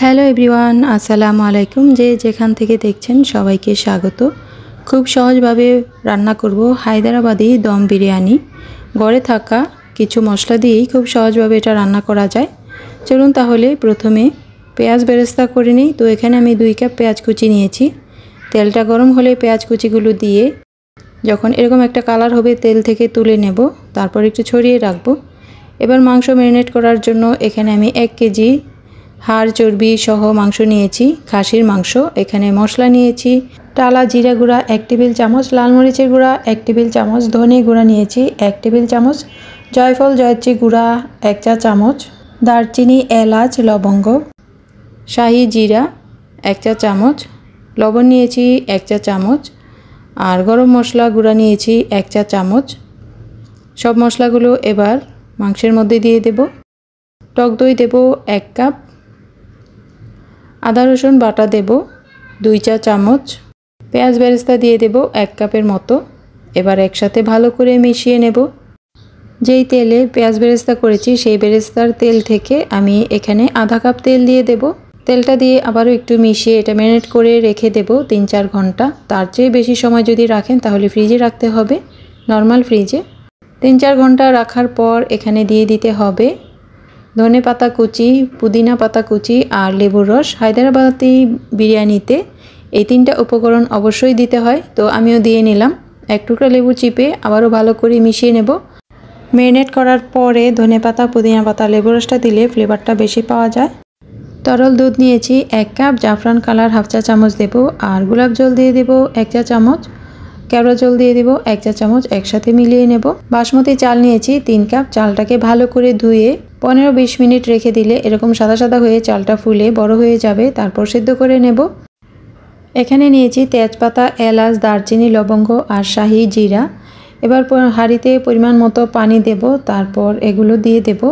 hello everyone আসসালামু আলাইকুম যে যেখান থেকে দেখছেন সবাইকে স্বাগত খুব সহজভাবে রান্না করব হায়দ্রাবাদি দম বিরিয়ানি গড়ে থাকা কিছু মশলা দিয়েই খুব সহজভাবে এটা রান্না করা যায় চলুন তাহলে প্রথমে পেঁয়াজ বেরেস্তা করে নিই তো এখানে আমি দুই কাপ পেঁয়াজ কুচি নিয়েছি তেলটা গরম হলে পেঁয়াজ কুচিগুলো দিয়ে যখন এরকম একটা কালার হবে তেল থেকে তুলে নেব তারপর একটু ছড়িয়ে রাখবো এবার মাংস ম্যারিনেট করার জন্য এখানে আমি এক কেজি হাড় চর্বি সহ মাংস নিয়েছি খাসির মাংস এখানে মশলা নিয়েছি টালা জিরে গুঁড়া এক টেবিল চামচ লাল মরিচের গুঁড়া এক টেবিল চামচ ধনে গুঁড়া নিয়েছি এক টেবিল চামচ জয়ফল জয়ত্রী গুঁড়া এক চা চামচ দারচিনি এলাচ লবঙ্গ শাহি জিরা এক চা চামচ লবণ নিয়েছি এক চা চামচ আর গরম মশলা গুঁড়া নিয়েছি এক চা চামচ সব মশলাগুলো এবার মাংসের মধ্যে দিয়ে দেব টক দই দেব এক কাপ আদা রসুন বাটা দেব দুই চা চামচ পেঁয়াজ বেরেস্তা দিয়ে দেব এক কাপের মতো এবার একসাথে ভালো করে মিশিয়ে নেব যেই তেলে পেঁয়াজ বেরেস্তা করেছি সেই বেরেস্তার তেল থেকে আমি এখানে আধা কাপ তেল দিয়ে দেব তেলটা দিয়ে আবারও একটু মিশিয়ে এটা ম্যারিনেট করে রেখে দেব তিন চার ঘন্টা তার চেয়ে বেশি সময় যদি রাখেন তাহলে ফ্রিজে রাখতে হবে নর্মাল ফ্রিজে তিন চার ঘন্টা রাখার পর এখানে দিয়ে দিতে হবে ধনে পাতা কুচি পুদিনা পাতা কুচি আর লেবুর রস হায়দ্রাবাদি বিরিয়ানিতে এই তিনটা উপকরণ অবশ্যই দিতে হয় তো আমিও দিয়ে নিলাম এক টুকরা লেবু চিপে আবারও ভালো করে মিশিয়ে নেব ম্যারিনেট করার পরে ধনে পাতা পুদিনা পাতা লেবু রসটা দিলে ফ্লেভারটা বেশি পাওয়া যায় তরল দুধ নিয়েছি এক কাপ জাফরান কালার হাফ চা চামচ দেবো আর গোলাপ জল দিয়ে দেবো এক চা চামচ কেওড়া জল দিয়ে দেবো এক চা চামচ একসাথে মিলিয়ে নেব বাসমতি চাল নিয়েছি তিন কাপ চালটাকে ভালো করে ধুয়ে পনেরো বিশ মিনিট রেখে দিলে এরকম সাদা সাদা হয়ে চালটা ফুলে বড় হয়ে যাবে তারপর সেদ্ধ করে নেব এখানে নিয়েছি তেজপাতা এলাচ দারচিনি লবঙ্গ আর শাহি জিরা এবার হাঁড়িতে পরিমাণ মতো পানি দেব তারপর এগুলো দিয়ে দেব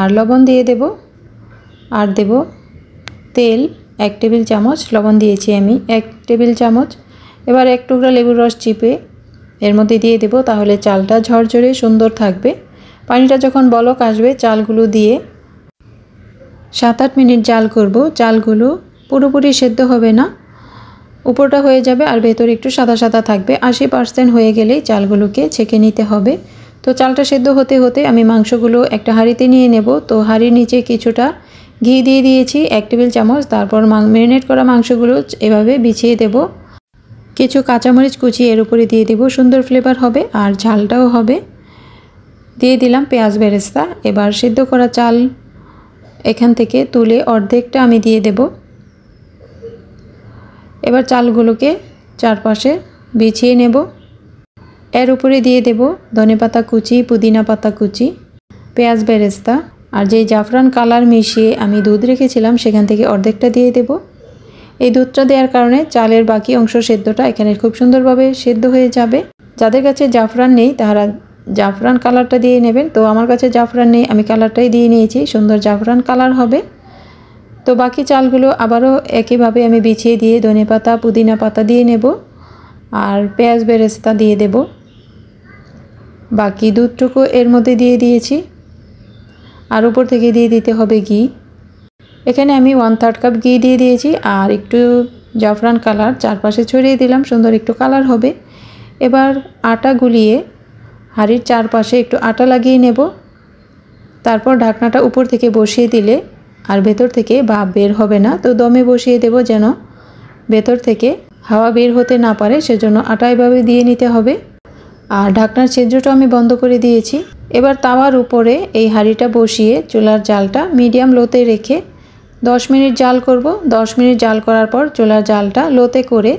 আর লবণ দিয়ে দেব আর দেব তেল এক টেবিল চামচ লবণ দিয়েছি আমি এক টেবিল চামচ এবার এক টুকরা লেবুর রস চিপে এর মধ্যে দিয়ে দেব তাহলে চালটা ঝরঝরে সুন্দর থাকবে পানিটা যখন বলক আসবে চালগুলো দিয়ে সাত আট মিনিট জাল করব চালগুলো পুরোপুরি সেদ্ধ হবে না উপরটা হয়ে যাবে আর ভেতরে একটু সাদা সাদা থাকবে আশি পার্সেন্ট হয়ে গেলেই চালগুলোকে ছেঁকে নিতে হবে তো চালটা সেদ্ধ হতে হতে আমি মাংসগুলো একটা হাঁড়িতে নিয়ে নেব তো হাঁড়ির নিচে কিছুটা ঘি দিয়ে দিয়েছি এক টেবিল চামচ তারপর ম্যারিনেট করা মাংসগুলো এভাবে বিছিয়ে দেব কিছু কাঁচামরিচ কুচি এর উপরে দিয়ে দেব সুন্দর ফ্লেভার হবে আর ঝালটাও হবে দিয়ে দিলাম পেঁয়াজ বেরেস্তা এবার সিদ্ধ করা চাল এখান থেকে তুলে অর্ধেকটা আমি দিয়ে দেব এবার চালগুলোকে চারপাশে বিছিয়ে নেব এর উপরে দিয়ে দেব ধনে পাতা কুচি পুদিনা পাতা কুচি পেঁয়াজ বেরেস্তা আর যে জাফরান কালার মিশিয়ে আমি দুধ রেখেছিলাম সেখান থেকে অর্ধেকটা দিয়ে দেব এই দুধটা দেওয়ার কারণে চালের বাকি অংশ সেদ্ধটা এখানে খুব সুন্দরভাবে সেদ্ধ হয়ে যাবে যাদের কাছে জাফরান নেই তারা জাফরান কালারটা দিয়ে নেবেন তো আমার কাছে জাফরান নেই আমি কালারটাই দিয়ে নিয়েছি সুন্দর জাফরান কালার হবে তো বাকি চালগুলো আবারও একইভাবে আমি বিছিয়ে দিয়ে ধনে পাতা পুদিনা পাতা দিয়ে নেব আর পেঁয়াজ বেরেস্তা দিয়ে দেব বাকি দুধটুকু এর মধ্যে দিয়ে দিয়েছি আর উপর থেকে দিয়ে দিতে হবে ঘি এখানে আমি ওয়ান থার্ড কাপ ঘি দিয়ে দিয়েছি আর একটু জাফরান কালার চারপাশে ছড়িয়ে দিলাম সুন্দর একটু কালার হবে এবার আটা গুলিয়ে হাঁড়ির চারপাশে একটু আটা লাগিয়ে নেব তারপর ঢাকনাটা উপর থেকে বসিয়ে দিলে আর ভেতর থেকে ভাপ বের হবে না তো দমে বসিয়ে দেব যেন ভেতর থেকে হাওয়া বের হতে না পারে সেজন্য আটা এভাবে দিয়ে নিতে হবে আর ঢাকনার ছিদ্রটা আমি বন্ধ করে দিয়েছি এবার তাওয়ার উপরে এই হাঁড়িটা বসিয়ে চুলার জালটা মিডিয়াম লোতে রেখে দশ মিনিট জাল করব দশ মিনিট জাল করার পর চুলার জালটা লোতে করে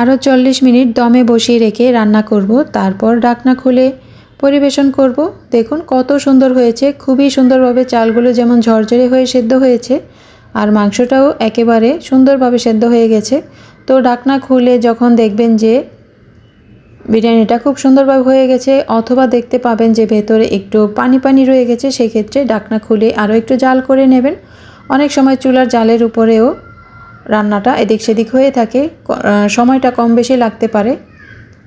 আরও চল্লিশ মিনিট দমে বসিয়ে রেখে রান্না করব তারপর ডাকনা খুলে পরিবেশন করব দেখুন কত সুন্দর হয়েছে খুবই সুন্দরভাবে চালগুলো যেমন ঝরঝরে হয়ে সেদ্ধ হয়েছে আর মাংসটাও একেবারে সুন্দরভাবে সেদ্ধ হয়ে গেছে তো ডাকনা খুলে যখন দেখবেন যে বিরিয়ানিটা খুব সুন্দরভাবে হয়ে গেছে অথবা দেখতে পাবেন যে ভেতরে একটু পানি পানি রয়ে গেছে সেক্ষেত্রে ডাকনা খুলে আরও একটু জাল করে নেবেন অনেক সময় চুলার জালের উপরেও রান্নাটা এদিক সেদিক হয়ে থাকে সময়টা কম বেশি লাগতে পারে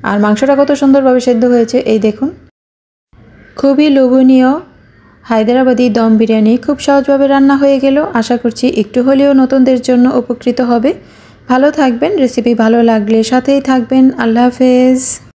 আর মাংসটা কত সুন্দরভাবে সেদ্ধ হয়েছে এই দেখুন খুবই লোভনীয় হায়দ্রাবাদি দম বিরিয়ানি খুব সহজভাবে রান্না হয়ে গেল আশা করছি একটু হলেও নতুনদের জন্য উপকৃত হবে ভালো থাকবেন রেসিপি ভালো লাগলে সাথেই থাকবেন আল্লাহ হাফেজ